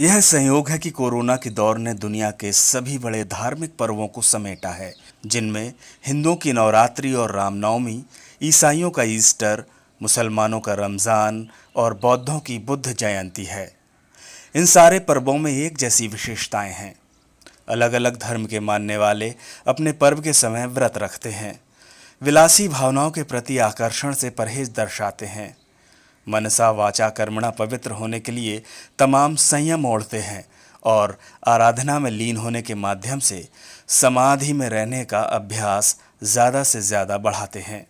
यह संयोग है कि कोरोना के दौर ने दुनिया के सभी बड़े धार्मिक पर्वों को समेटा है जिनमें हिंदुओं की नवरात्रि और रामनवमी ईसाइयों का ईस्टर मुसलमानों का रमज़ान और बौद्धों की बुद्ध जयंती है इन सारे पर्वों में एक जैसी विशेषताएं हैं अलग अलग धर्म के मानने वाले अपने पर्व के समय व्रत रखते हैं विलासी भावनाओं के प्रति आकर्षण से परहेज दर्शाते हैं मनसा वाचा कर्मणा पवित्र होने के लिए तमाम संयम ओढ़ते हैं और आराधना में लीन होने के माध्यम से समाधि में रहने का अभ्यास ज़्यादा से ज़्यादा बढ़ाते हैं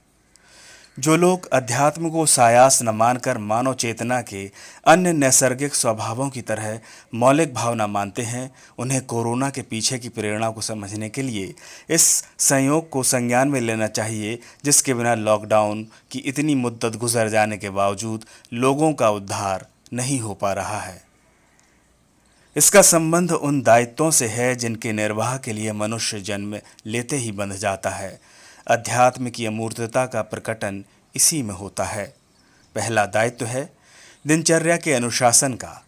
जो लोग अध्यात्म को सायास न मानकर मानव चेतना के अन्य नैसर्गिक स्वभावों की तरह मौलिक भावना मानते हैं उन्हें कोरोना के पीछे की प्रेरणा को समझने के लिए इस संयोग को संज्ञान में लेना चाहिए जिसके बिना लॉकडाउन की इतनी मुद्दत गुजर जाने के बावजूद लोगों का उद्धार नहीं हो पा रहा है इसका संबंध उन दायित्वों से है जिनके निर्वाह के लिए मनुष्य जन्म लेते ही बंध जाता है अध्यात्म की अमूर्तता का प्रकटन इसी में होता है पहला दायित्व है दिनचर्या के अनुशासन का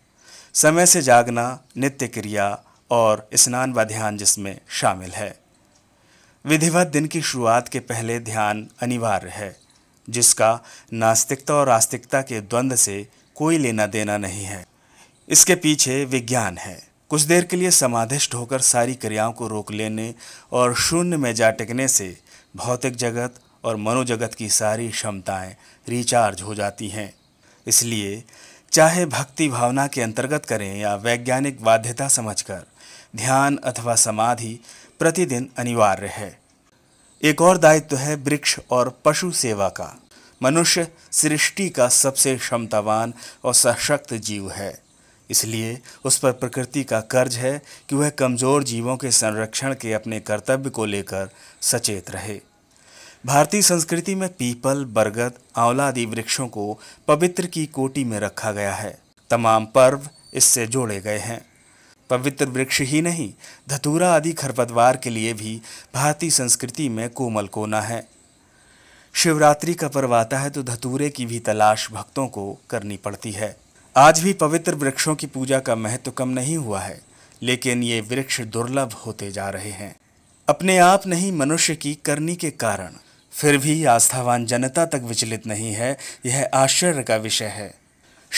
समय से जागना नित्य क्रिया और स्नान व ध्यान जिसमें शामिल है विधिवत दिन की शुरुआत के पहले ध्यान अनिवार्य है जिसका नास्तिकता और आस्तिकता के द्वंद्व से कोई लेना देना नहीं है इसके पीछे विज्ञान है कुछ देर के लिए समाधिष्ट होकर सारी क्रियाओं को रोक लेने और शून्य में जा टिकने से भौतिक जगत और मनोजगत की सारी क्षमताएं रिचार्ज हो जाती हैं इसलिए चाहे भक्ति भावना के अंतर्गत करें या वैज्ञानिक बाध्यता समझकर ध्यान अथवा समाधि प्रतिदिन अनिवार्य है एक और दायित्व तो है वृक्ष और पशु सेवा का मनुष्य सृष्टि का सबसे क्षमतावान और सशक्त जीव है इसलिए उस पर प्रकृति का कर्ज है कि वह कमज़ोर जीवों के संरक्षण के अपने कर्तव्य को लेकर सचेत रहे भारतीय संस्कृति में पीपल बरगद आंवला आदि वृक्षों को पवित्र की कोटी में रखा गया है तमाम पर्व इससे जोड़े गए हैं पवित्र वृक्ष ही नहीं धतूरा आदि खरपतवार के लिए भी भारतीय संस्कृति में कोमल कोना है शिवरात्रि का पर्व आता है तो धतूरे की भी तलाश भक्तों को करनी पड़ती है आज भी पवित्र वृक्षों की पूजा का महत्व कम नहीं हुआ है लेकिन ये वृक्ष दुर्लभ होते जा रहे हैं अपने आप नहीं मनुष्य की करनी के कारण फिर भी आस्थावान जनता तक विचलित नहीं है यह आश्चर्य का विषय है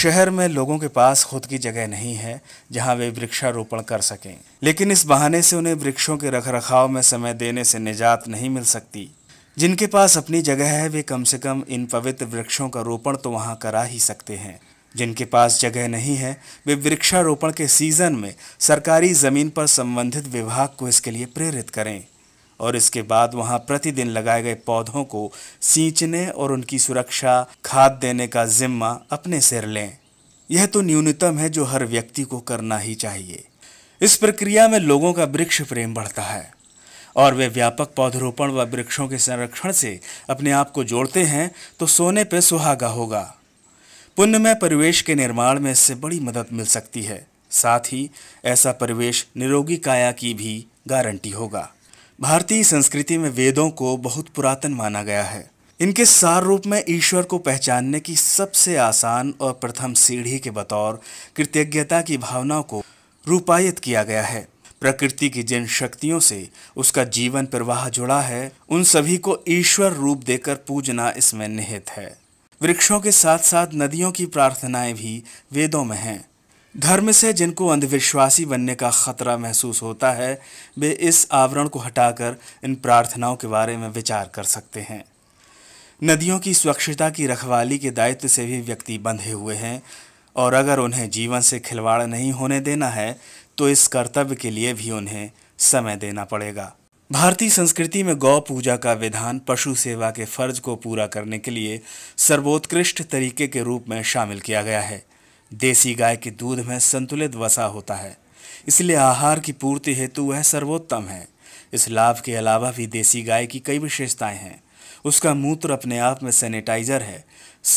शहर में लोगों के पास खुद की जगह नहीं है जहां वे वृक्षारोपण कर सकें लेकिन इस बहाने से उन्हें वृक्षों के रखरखाव में समय देने से निजात नहीं मिल सकती जिनके पास अपनी जगह है वे कम से कम इन पवित्र वृक्षों का रोपण तो वहाँ करा ही सकते हैं जिनके पास जगह नहीं है वे वृक्षारोपण के सीज़न में सरकारी ज़मीन पर संबंधित विभाग को इसके लिए प्रेरित करें और इसके बाद वहां प्रतिदिन लगाए गए पौधों को सींचने और उनकी सुरक्षा खाद देने का जिम्मा अपने सिर लें यह तो न्यूनतम है जो हर व्यक्ति को करना ही चाहिए इस प्रक्रिया में लोगों का वृक्ष प्रेम बढ़ता है और वे व्यापक पौधरोपण व वृक्षों के संरक्षण से अपने आप को जोड़ते हैं तो सोने पर सुहागा होगा पुण्यमय परिवेश के निर्माण में इससे बड़ी मदद मिल सकती है साथ ही ऐसा परिवेश निरोगी काया की भी गारंटी होगा भारतीय संस्कृति में वेदों को बहुत पुरातन माना गया है इनके सार रूप में ईश्वर को पहचानने की सबसे आसान और प्रथम सीढ़ी के बतौर कृतज्ञता की भावना को रूपायित किया गया है प्रकृति की जिन शक्तियों से उसका जीवन प्रवाह जुड़ा है उन सभी को ईश्वर रूप देकर पूजना इसमें निहित है वृक्षों के साथ साथ नदियों की प्रार्थनाएं भी वेदों में हैं धर्म से जिनको अंधविश्वासी बनने का खतरा महसूस होता है वे इस आवरण को हटाकर इन प्रार्थनाओं के बारे में विचार कर सकते हैं नदियों की स्वच्छता की रखवाली के दायित्व से भी व्यक्ति बंधे हुए हैं और अगर उन्हें जीवन से खिलवाड़ नहीं होने देना है तो इस कर्तव्य के लिए भी उन्हें समय देना पड़ेगा भारतीय संस्कृति में गौ पूजा का विधान पशु सेवा के फर्ज को पूरा करने के लिए सर्वोत्कृष्ट तरीके के रूप में शामिल किया गया है देसी गाय के दूध में संतुलित वसा होता है इसलिए आहार की पूर्ति हेतु वह सर्वोत्तम है इस लाभ के अलावा भी देसी गाय की कई विशेषताएं हैं उसका मूत्र अपने आप में सैनिटाइजर है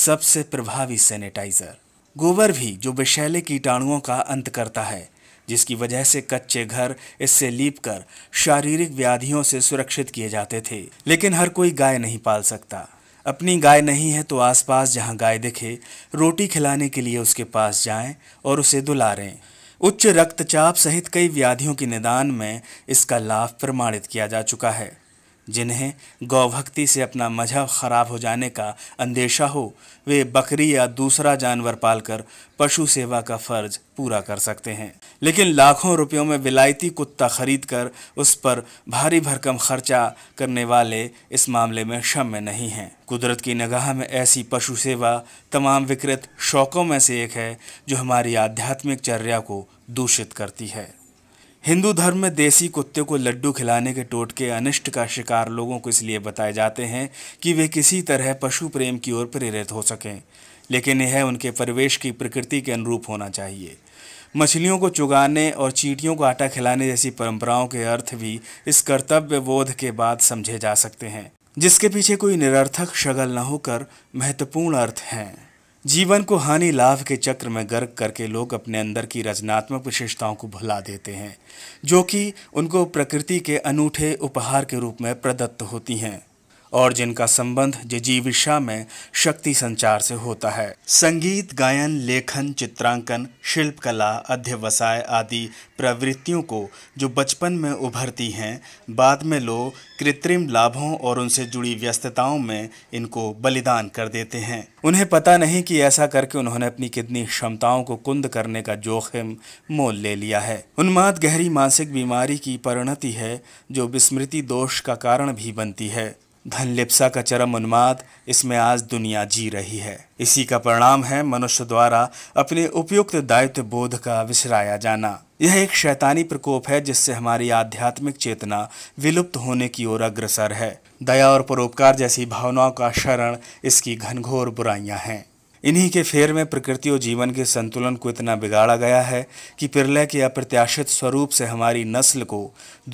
सबसे प्रभावी सैनिटाइजर गोबर भी जो विषैले कीटाणुओं का अंत करता है जिसकी वजह से कच्चे घर इससे लीप कर शारीरिक व्याधियों से सुरक्षित किए जाते थे लेकिन हर कोई गाय नहीं पाल सकता अपनी गाय नहीं है तो आसपास जहां गाय दिखे रोटी खिलाने के लिए उसके पास जाएं और उसे दुलारें उच्च रक्तचाप सहित कई व्याधियों के निदान में इसका लाभ प्रमाणित किया जा चुका है जिन्हें गौभक्ति से अपना मजहब खराब हो जाने का अंदेशा हो वे बकरी या दूसरा जानवर पालकर पशु सेवा का फर्ज पूरा कर सकते हैं लेकिन लाखों रुपयों में विलायती कुत्ता खरीद कर उस पर भारी भरकम खर्चा करने वाले इस मामले में क्षम्य नहीं हैं कुदरत की निगाह में ऐसी पशु सेवा तमाम विकृत शौकों में से एक है जो हमारी आध्यात्मिक चर्या को दूषित करती है हिंदू धर्म में देसी कुत्ते को लड्डू खिलाने के टोटके अनिष्ट का शिकार लोगों को इसलिए बताए जाते हैं कि वे किसी तरह पशु प्रेम की ओर प्रेरित हो सकें लेकिन यह उनके परिवेश की प्रकृति के अनुरूप होना चाहिए मछलियों को चुगाने और चीटियों को आटा खिलाने जैसी परंपराओं के अर्थ भी इस कर्तव्य बोध के बाद समझे जा सकते हैं जिसके पीछे कोई निरर्थक शगल न होकर महत्वपूर्ण अर्थ हैं जीवन को हानि लाभ के चक्र में गर्क करके लोग अपने अंदर की रचनात्मक विशेषताओं को भुला देते हैं जो कि उनको प्रकृति के अनूठे उपहार के रूप में प्रदत्त होती हैं और जिनका संबंध जिजीविषा में शक्ति संचार से होता है संगीत गायन लेखन चित्रांकन शिल्पकला अध्यवसाय आदि प्रवृत्तियों को जो बचपन में उभरती हैं बाद में लोग कृत्रिम लाभों और उनसे जुड़ी व्यस्तताओं में इनको बलिदान कर देते हैं उन्हें पता नहीं कि ऐसा करके उन्होंने अपनी कितनी क्षमताओं को कुंद करने का जोखिम मोल ले लिया है उन्माद गहरी मानसिक बीमारी की परिणति है जो विस्मृति दोष का कारण भी बनती है धनलिप्सा का चरम उन्माद इसमें आज दुनिया जी रही है इसी का परिणाम है मनुष्य द्वारा अपने उपयुक्त दायित्व बोध का विसराया जाना यह एक शैतानी प्रकोप है जिससे हमारी आध्यात्मिक चेतना विलुप्त होने की ओर अग्रसर है दया और परोपकार जैसी भावनाओं का शरण इसकी घनघोर बुराइयां हैं इन्हीं के फेर में प्रकृति और जीवन के संतुलन को इतना बिगाड़ा गया है कि प्रलय के अप्रत्याशित स्वरूप से हमारी नस्ल को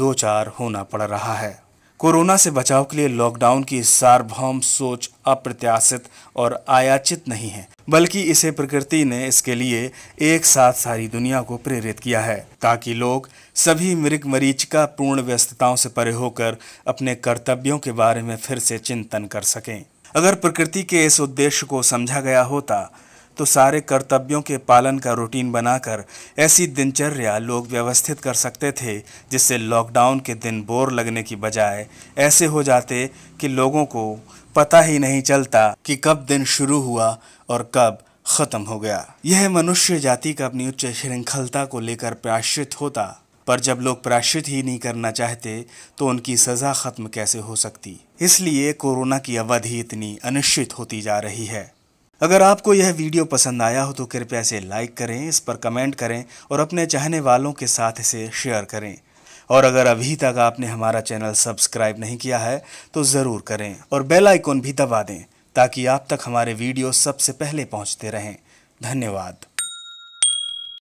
दो चार होना पड़ रहा है कोरोना से बचाव के लिए लॉकडाउन की सार्वभौम सोच अप्रत्याशित और आयाचित नहीं है बल्कि इसे प्रकृति ने इसके लिए एक साथ सारी दुनिया को प्रेरित किया है ताकि लोग सभी मृग मरीचिका पूर्ण व्यस्तताओं से परे होकर अपने कर्तव्यों के बारे में फिर से चिंतन कर सकें अगर प्रकृति के इस उद्देश्य को समझा गया होता तो सारे कर्तव्यों के पालन का रूटीन बनाकर ऐसी दिनचर्या लोग व्यवस्थित कर सकते थे जिससे लॉकडाउन के दिन बोर लगने की बजाय ऐसे हो जाते कि लोगों को पता ही नहीं चलता कि कब दिन शुरू हुआ और कब ख़त्म हो गया यह मनुष्य जाति का अपनी उच्च श्रृंखलता को लेकर प्राश्रित होता पर जब लोग प्राश्रित ही नहीं करना चाहते तो उनकी सज़ा ख़त्म कैसे हो सकती इसलिए कोरोना की अवधि इतनी अनिश्चित होती जा रही है अगर आपको यह वीडियो पसंद आया हो तो कृपया इसे लाइक करें इस पर कमेंट करें और अपने चाहने वालों के साथ इसे शेयर करें और अगर अभी तक आपने हमारा चैनल सब्सक्राइब नहीं किया है तो ज़रूर करें और बेल आइकॉन भी दबा दें ताकि आप तक हमारे वीडियो सबसे पहले पहुंचते रहें धन्यवाद